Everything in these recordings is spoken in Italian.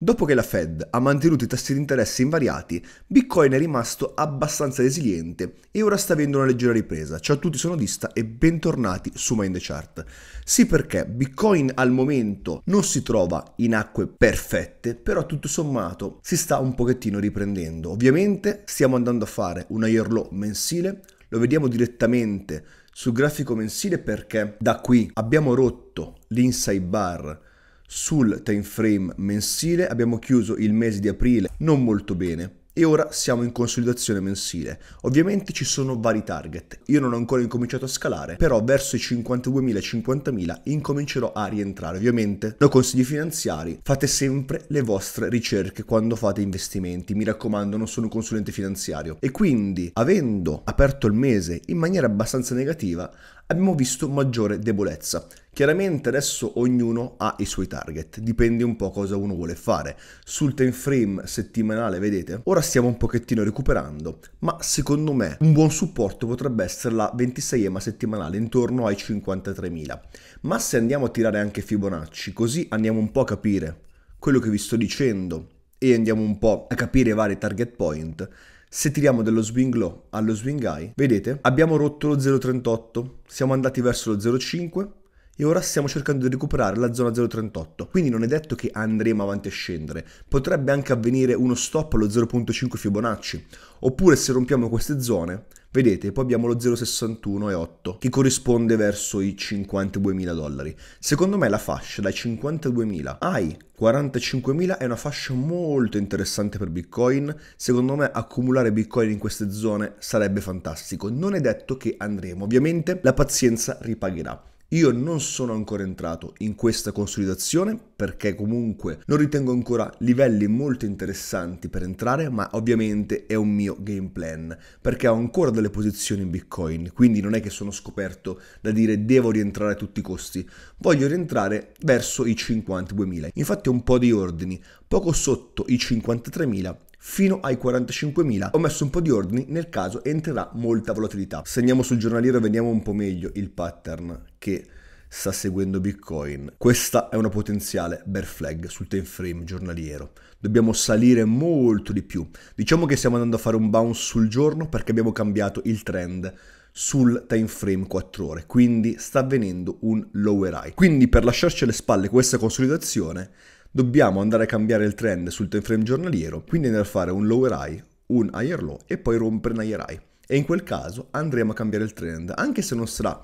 Dopo che la Fed ha mantenuto i tassi di interesse invariati, Bitcoin è rimasto abbastanza resiliente e ora sta avendo una leggera ripresa. Ciao a tutti, sono Dista e bentornati su Mind the Chart. Sì perché Bitcoin al momento non si trova in acque perfette, però tutto sommato si sta un pochettino riprendendo. Ovviamente stiamo andando a fare una year low mensile, lo vediamo direttamente sul grafico mensile perché da qui abbiamo rotto l'inside bar sul time frame mensile abbiamo chiuso il mese di aprile non molto bene, e ora siamo in consolidazione mensile. Ovviamente ci sono vari target, io non ho ancora incominciato a scalare, però verso i 52.000-50.000 incomincerò a rientrare. Ovviamente, no consigli finanziari, fate sempre le vostre ricerche quando fate investimenti, mi raccomando, non sono un consulente finanziario. E quindi, avendo aperto il mese in maniera abbastanza negativa, abbiamo visto maggiore debolezza. Chiaramente adesso ognuno ha i suoi target, dipende un po' cosa uno vuole fare. Sul time frame settimanale, vedete, ora stiamo un pochettino recuperando, ma secondo me un buon supporto potrebbe essere la 26esima settimanale, intorno ai 53.000. Ma se andiamo a tirare anche Fibonacci, così andiamo un po' a capire quello che vi sto dicendo e andiamo un po' a capire i vari target point, se tiriamo dello swing low allo swing high, vedete, abbiamo rotto lo 0,38, siamo andati verso lo 0,5 e ora stiamo cercando di recuperare la zona 0,38. Quindi non è detto che andremo avanti a scendere, potrebbe anche avvenire uno stop allo 0,5 Fibonacci, oppure se rompiamo queste zone Vedete, poi abbiamo lo 0,61,8 che corrisponde verso i 52.000 dollari. Secondo me la fascia dai 52.000 ai 45.000 è una fascia molto interessante per Bitcoin. Secondo me accumulare Bitcoin in queste zone sarebbe fantastico. Non è detto che andremo, ovviamente la pazienza ripagherà. Io non sono ancora entrato in questa consolidazione perché comunque non ritengo ancora livelli molto interessanti per entrare, ma ovviamente è un mio game plan perché ho ancora delle posizioni in Bitcoin, quindi non è che sono scoperto da dire devo rientrare a tutti i costi, voglio rientrare verso i 52.000. Infatti ho un po' di ordini, poco sotto i 53.000 fino ai 45.000 ho messo un po' di ordini nel caso entrerà molta volatilità. Se andiamo sul giornaliero vediamo un po' meglio il pattern che sta seguendo Bitcoin. Questa è una potenziale bear flag sul time frame giornaliero. Dobbiamo salire molto di più. Diciamo che stiamo andando a fare un bounce sul giorno perché abbiamo cambiato il trend sul time frame 4 ore, quindi sta avvenendo un lower high. Quindi per lasciarci alle spalle questa consolidazione dobbiamo andare a cambiare il trend sul time frame giornaliero, quindi andare a fare un lower high, un higher low e poi rompere un higher high. E in quel caso andremo a cambiare il trend, anche se non sarà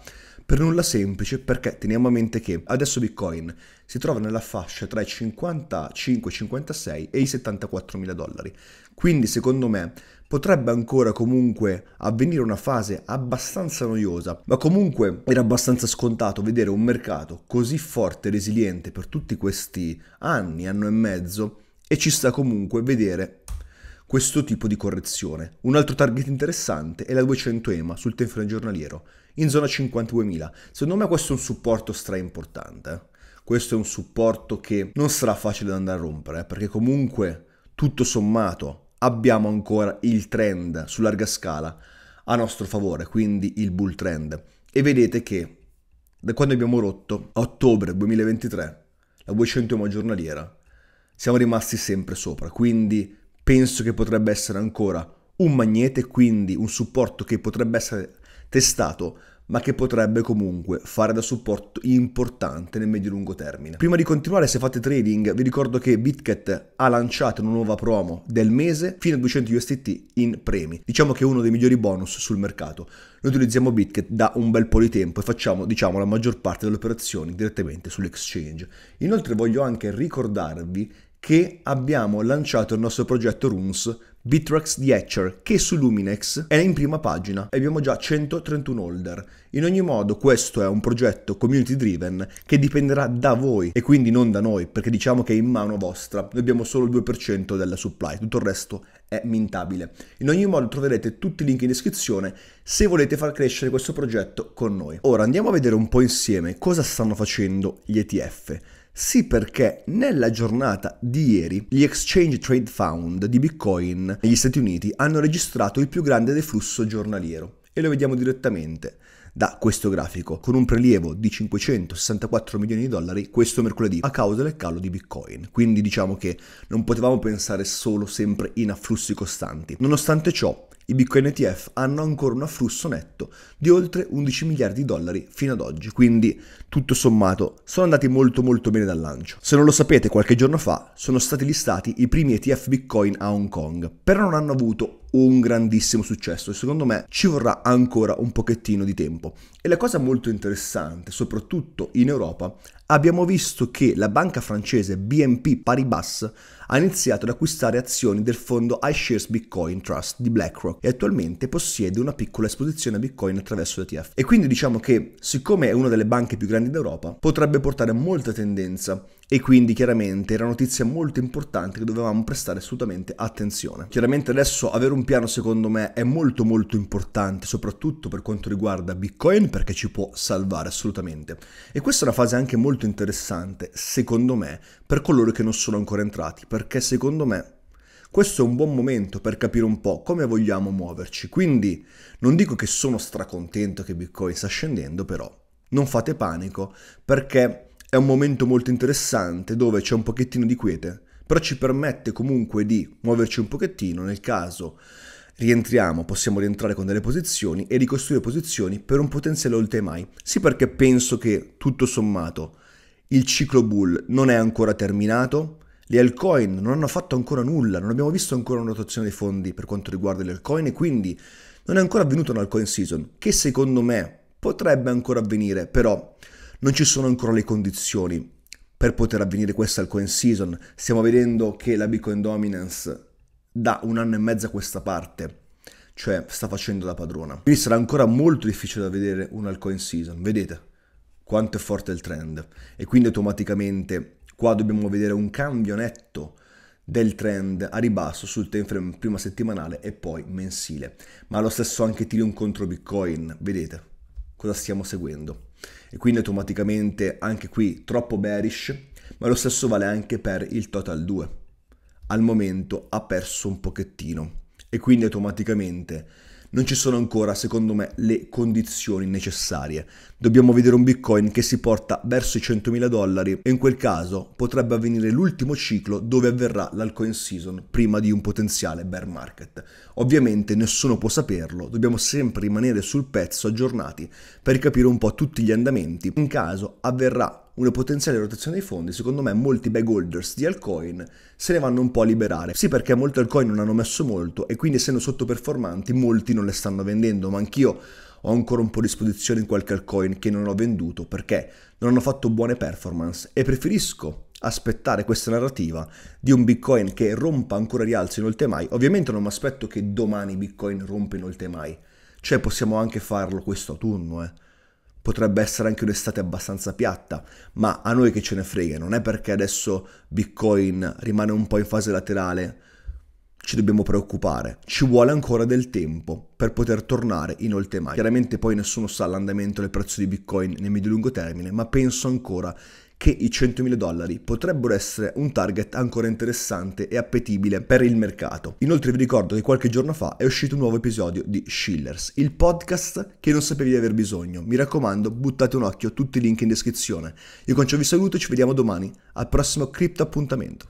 per nulla semplice perché teniamo a mente che adesso Bitcoin si trova nella fascia tra i 55-56 e i 74 mila dollari. Quindi secondo me potrebbe ancora comunque avvenire una fase abbastanza noiosa, ma comunque era abbastanza scontato vedere un mercato così forte e resiliente per tutti questi anni, anno e mezzo, e ci sta comunque vedere questo tipo di correzione. Un altro target interessante è la 200 EMA sul tempo giornaliero, in zona 52.000. Secondo me questo è un supporto stra importante. Eh. Questo è un supporto che non sarà facile da andare a rompere, eh, perché comunque tutto sommato abbiamo ancora il trend su larga scala a nostro favore, quindi il bull trend. E vedete che da quando abbiamo rotto a ottobre 2023 la 200 EMA giornaliera siamo rimasti sempre sopra, quindi penso che potrebbe essere ancora un magnete, quindi un supporto che potrebbe essere testato ma che potrebbe comunque fare da supporto importante nel medio-lungo termine. Prima di continuare, se fate trading, vi ricordo che BitCat ha lanciato una nuova promo del mese fino a 200 USDT in premi. Diciamo che è uno dei migliori bonus sul mercato. Noi utilizziamo BitCat da un bel po' di tempo e facciamo, diciamo, la maggior parte delle operazioni direttamente sull'exchange. Inoltre voglio anche ricordarvi che abbiamo lanciato il nostro progetto Runes Bitrax The Etcher che su Luminex è in prima pagina e abbiamo già 131 holder. In ogni modo questo è un progetto community driven che dipenderà da voi e quindi non da noi perché diciamo che è in mano vostra, noi abbiamo solo il 2% della supply, tutto il resto è mintabile. In ogni modo troverete tutti i link in descrizione se volete far crescere questo progetto con noi. Ora andiamo a vedere un po' insieme cosa stanno facendo gli ETF. Sì perché nella giornata di ieri gli Exchange Trade Fund di Bitcoin negli Stati Uniti hanno registrato il più grande deflusso giornaliero e lo vediamo direttamente da questo grafico, con un prelievo di 564 milioni di dollari questo mercoledì a causa del calo di Bitcoin. Quindi diciamo che non potevamo pensare solo sempre in afflussi costanti. Nonostante ciò, i Bitcoin ETF hanno ancora un afflusso netto di oltre 11 miliardi di dollari fino ad oggi, quindi tutto sommato sono andati molto molto bene dal lancio. Se non lo sapete, qualche giorno fa sono stati listati i primi ETF Bitcoin a Hong Kong, però non hanno avuto un grandissimo successo e secondo me ci vorrà ancora un pochettino di tempo. E la cosa molto interessante, soprattutto in Europa, abbiamo visto che la banca francese BNP Paribas ha iniziato ad acquistare azioni del fondo iShares Bitcoin Trust di BlackRock e attualmente possiede una piccola esposizione a Bitcoin attraverso l'ETF. E quindi diciamo che, siccome è una delle banche più grandi d'Europa, potrebbe portare molta tendenza e quindi chiaramente era una notizia molto importante che dovevamo prestare assolutamente attenzione. Chiaramente adesso avere un piano secondo me è molto molto importante, soprattutto per quanto riguarda Bitcoin perché ci può salvare assolutamente. E questa è una fase anche molto interessante, secondo me, per coloro che non sono ancora entrati, perché secondo me questo è un buon momento per capire un po' come vogliamo muoverci. Quindi non dico che sono stracontento che Bitcoin sta scendendo, però non fate panico perché è un momento molto interessante dove c'è un pochettino di quiete, però ci permette comunque di muoverci un pochettino nel caso rientriamo, possiamo rientrare con delle posizioni e ricostruire posizioni per un potenziale all time high. Sì perché penso che tutto sommato il ciclo bull non è ancora terminato, le altcoin non hanno fatto ancora nulla, non abbiamo visto ancora una rotazione dei fondi per quanto riguarda le altcoin e quindi non è ancora avvenuta un'alcoin season che secondo me potrebbe ancora avvenire, però non ci sono ancora le condizioni per poter avvenire questa al season. Stiamo vedendo che la Bitcoin Dominance da un anno e mezzo a questa parte cioè sta facendo da padrona. Quindi sarà ancora molto difficile da vedere un altcoin season, vedete quanto è forte il trend e quindi automaticamente qua dobbiamo vedere un cambio netto del trend a ribasso sul time frame prima settimanale e poi mensile. Ma lo stesso anche Ethereum contro Bitcoin, vedete cosa stiamo seguendo e quindi automaticamente anche qui troppo bearish, ma lo stesso vale anche per il Total 2. Al momento ha perso un pochettino e quindi automaticamente non ci sono ancora, secondo me, le condizioni necessarie. Dobbiamo vedere un Bitcoin che si porta verso i 100.000 dollari e in quel caso potrebbe avvenire l'ultimo ciclo dove avverrà l'alcoin season prima di un potenziale bear market. Ovviamente nessuno può saperlo, dobbiamo sempre rimanere sul pezzo aggiornati per capire un po' tutti gli andamenti in caso avverrà una potenziale rotazione dei fondi, secondo me molti bag holders di altcoin se ne vanno un po' a liberare. Sì, perché molti altcoin non hanno messo molto e quindi essendo sottoperformanti molti non le stanno vendendo, ma anch'io ho ancora un po' di disposizione in qualche altcoin che non ho venduto perché non hanno fatto buone performance e preferisco aspettare questa narrativa di un Bitcoin che rompa ancora rialzo in all Ovviamente non mi aspetto che domani Bitcoin rompa in all cioè possiamo anche farlo questo autunno, eh potrebbe essere anche un'estate abbastanza piatta, ma a noi che ce ne frega, non è perché adesso Bitcoin rimane un po' in fase laterale, ci dobbiamo preoccupare, ci vuole ancora del tempo per poter tornare in olte mani. Chiaramente poi nessuno sa l'andamento del prezzo di Bitcoin nel medio-lungo termine, ma penso ancora che i 100.000 dollari potrebbero essere un target ancora interessante e appetibile per il mercato. Inoltre vi ricordo che qualche giorno fa è uscito un nuovo episodio di Schillers, il podcast che non sapevi di aver bisogno. Mi raccomando, buttate un occhio, tutti i link in descrizione. Io con ciò vi saluto e ci vediamo domani al prossimo Crypto appuntamento.